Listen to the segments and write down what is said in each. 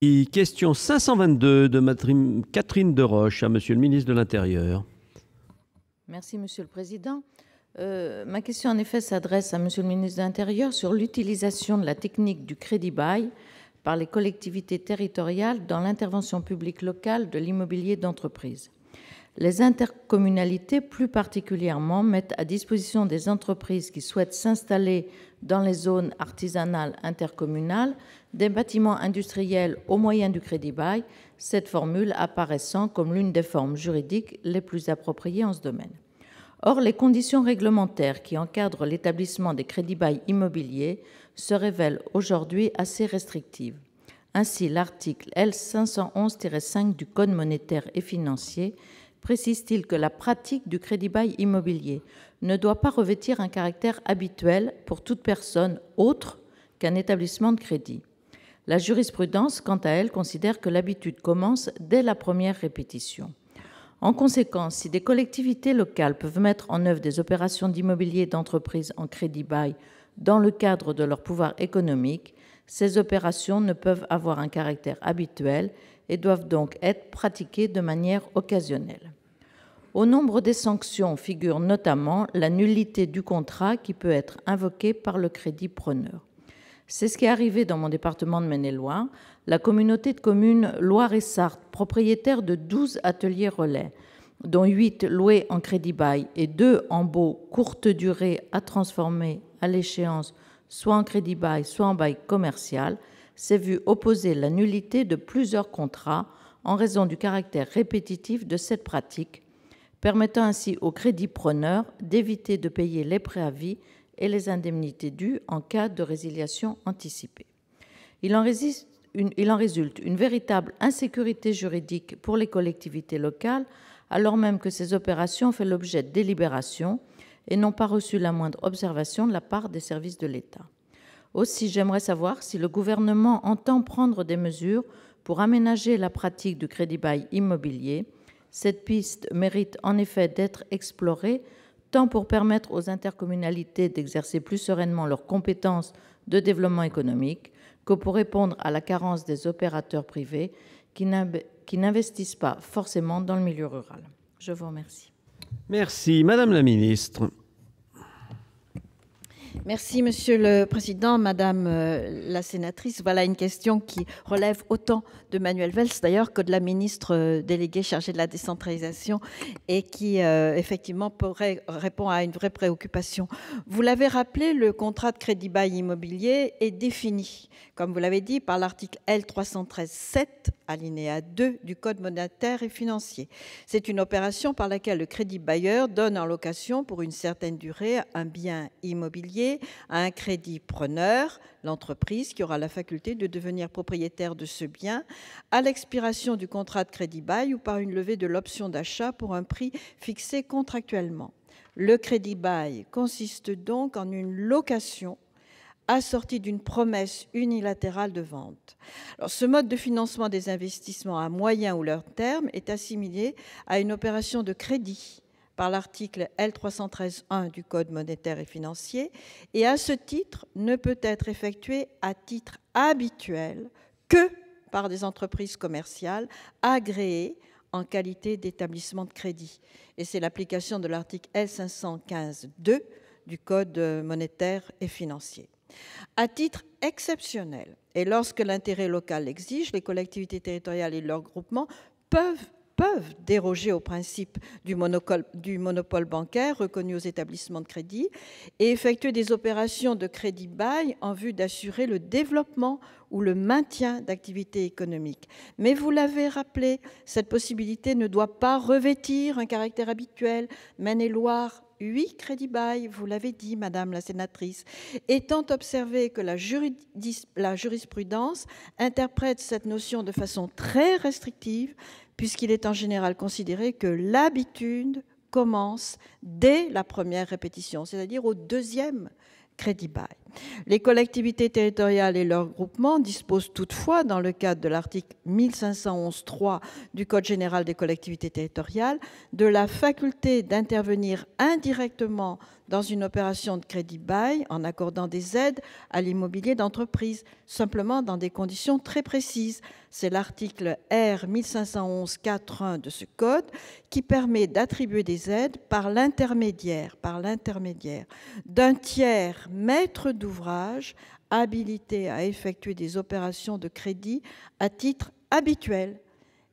Et question 522 de Catherine Catherine Roche à Monsieur le ministre de l'Intérieur. Merci, Monsieur le Président. Euh, ma question, en effet, s'adresse à Monsieur le ministre de l'Intérieur sur l'utilisation de la technique du crédit bail par les collectivités territoriales dans l'intervention publique locale de l'immobilier d'entreprise les intercommunalités plus particulièrement mettent à disposition des entreprises qui souhaitent s'installer dans les zones artisanales intercommunales des bâtiments industriels au moyen du crédit bail, cette formule apparaissant comme l'une des formes juridiques les plus appropriées en ce domaine. Or, les conditions réglementaires qui encadrent l'établissement des crédits bail immobiliers se révèlent aujourd'hui assez restrictives. Ainsi, l'article L511-5 du Code monétaire et financier précise-t-il que la pratique du crédit bail immobilier ne doit pas revêtir un caractère habituel pour toute personne autre qu'un établissement de crédit. La jurisprudence, quant à elle, considère que l'habitude commence dès la première répétition. En conséquence, si des collectivités locales peuvent mettre en œuvre des opérations d'immobilier d'entreprise en crédit bail dans le cadre de leur pouvoir économique, ces opérations ne peuvent avoir un caractère habituel et doivent donc être pratiquées de manière occasionnelle. Au nombre des sanctions figure notamment la nullité du contrat qui peut être invoquée par le crédit preneur. C'est ce qui est arrivé dans mon département de Maine-et-Loire. La communauté de communes Loire et Sarthe, propriétaire de 12 ateliers relais, dont 8 loués en crédit bail et 2 en baux courte durée à transformer à l'échéance soit en crédit bail, soit en bail commercial, s'est vu opposer la nullité de plusieurs contrats en raison du caractère répétitif de cette pratique, permettant ainsi aux crédits preneurs d'éviter de payer les préavis et les indemnités dues en cas de résiliation anticipée. Il en, résulte une véritable insécurité juridique pour les collectivités locales, alors même que ces opérations ont fait l'objet de délibérations et n'ont pas reçu la moindre observation de la part des services de l'État. Aussi, j'aimerais savoir si le gouvernement entend prendre des mesures pour aménager la pratique du crédit bail immobilier. Cette piste mérite en effet d'être explorée, tant pour permettre aux intercommunalités d'exercer plus sereinement leurs compétences de développement économique que pour répondre à la carence des opérateurs privés qui n'investissent pas forcément dans le milieu rural. Je vous remercie. Merci, Madame la Ministre. Merci Monsieur le Président, Madame euh, la sénatrice. Voilà une question qui relève autant de Manuel Valls d'ailleurs que de la ministre euh, déléguée chargée de la décentralisation et qui euh, effectivement pourrait, répondre à une vraie préoccupation. Vous l'avez rappelé, le contrat de crédit bail immobilier est défini, comme vous l'avez dit, par l'article L313-7 alinéa 2 du Code monétaire et financier. C'est une opération par laquelle le crédit bailleur donne en location pour une certaine durée un bien immobilier à un crédit preneur, l'entreprise qui aura la faculté de devenir propriétaire de ce bien à l'expiration du contrat de crédit bail ou par une levée de l'option d'achat pour un prix fixé contractuellement. Le crédit bail consiste donc en une location assorti d'une promesse unilatérale de vente. Alors, ce mode de financement des investissements à moyen ou long terme est assimilé à une opération de crédit par l'article L313.1 du Code monétaire et financier et à ce titre ne peut être effectué à titre habituel que par des entreprises commerciales agréées en qualité d'établissement de crédit. Et c'est l'application de l'article L515.2 du Code monétaire et financier. À titre exceptionnel, et lorsque l'intérêt local l'exige, les collectivités territoriales et leurs groupements peuvent peuvent déroger au principe du monopole, du monopole, bancaire reconnu aux établissements de crédit et effectuer des opérations de crédit-bail en vue d'assurer le développement ou le maintien d'activités économique, Mais vous l'avez rappelé, cette possibilité ne doit pas revêtir un caractère habituel. Maine-et-Loire, 8 crédits bail, vous l'avez dit, Madame la sénatrice, étant observé que la, la jurisprudence interprète cette notion de façon très restrictive, puisqu'il est en général considéré que l'habitude commence dès la première répétition, c'est-à-dire au deuxième crédit bail. Les collectivités territoriales et leurs groupements disposent toutefois, dans le cadre de l'article 1511 du Code général des collectivités territoriales, de la faculté d'intervenir indirectement dans une opération de crédit-bail en accordant des aides à l'immobilier d'entreprise, simplement dans des conditions très précises. C'est l'article R 1511-4.1 de ce code qui permet d'attribuer des aides par l'intermédiaire, par l'intermédiaire d'un tiers maître d'ouvrage habilité à effectuer des opérations de crédit à titre habituel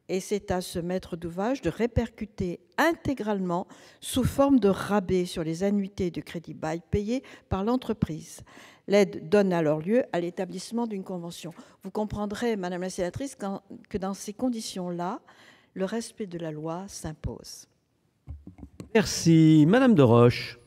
et c'est à ce maître d'ouvrage de répercuter intégralement sous forme de rabais sur les annuités de crédit bail payées par l'entreprise. L'aide donne alors lieu à l'établissement d'une convention. Vous comprendrez, Madame la Sénatrice, que dans ces conditions-là, le respect de la loi s'impose. Merci, Madame de Roche.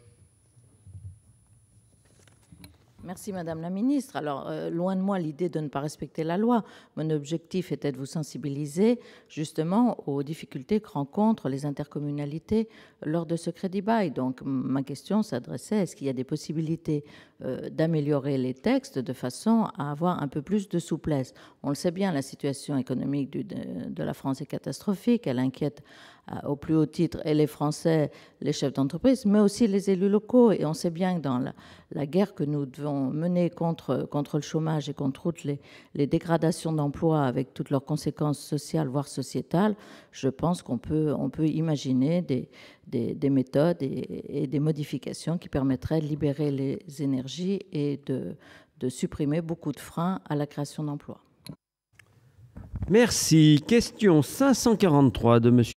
Merci Madame la Ministre. Alors, euh, loin de moi l'idée de ne pas respecter la loi. Mon objectif était de vous sensibiliser justement aux difficultés que rencontrent les intercommunalités lors de ce crédit bail. Donc, ma question s'adressait, est-ce qu'il y a des possibilités euh, d'améliorer les textes de façon à avoir un peu plus de souplesse On le sait bien, la situation économique de la France est catastrophique, elle inquiète euh, au plus haut titre, et les Français, les chefs d'entreprise, mais aussi les élus locaux. Et on sait bien que dans la, guerre que nous devons mener contre, contre le chômage et contre toutes les, dégradations d'emplois avec toutes leurs conséquences sociales, voire sociétales, je pense qu'on peut, on peut imaginer des, des, méthodes et, des modifications qui permettraient de libérer les énergies et de, de supprimer beaucoup de freins à la création d'emplois. Merci. Question 543 de Monsieur.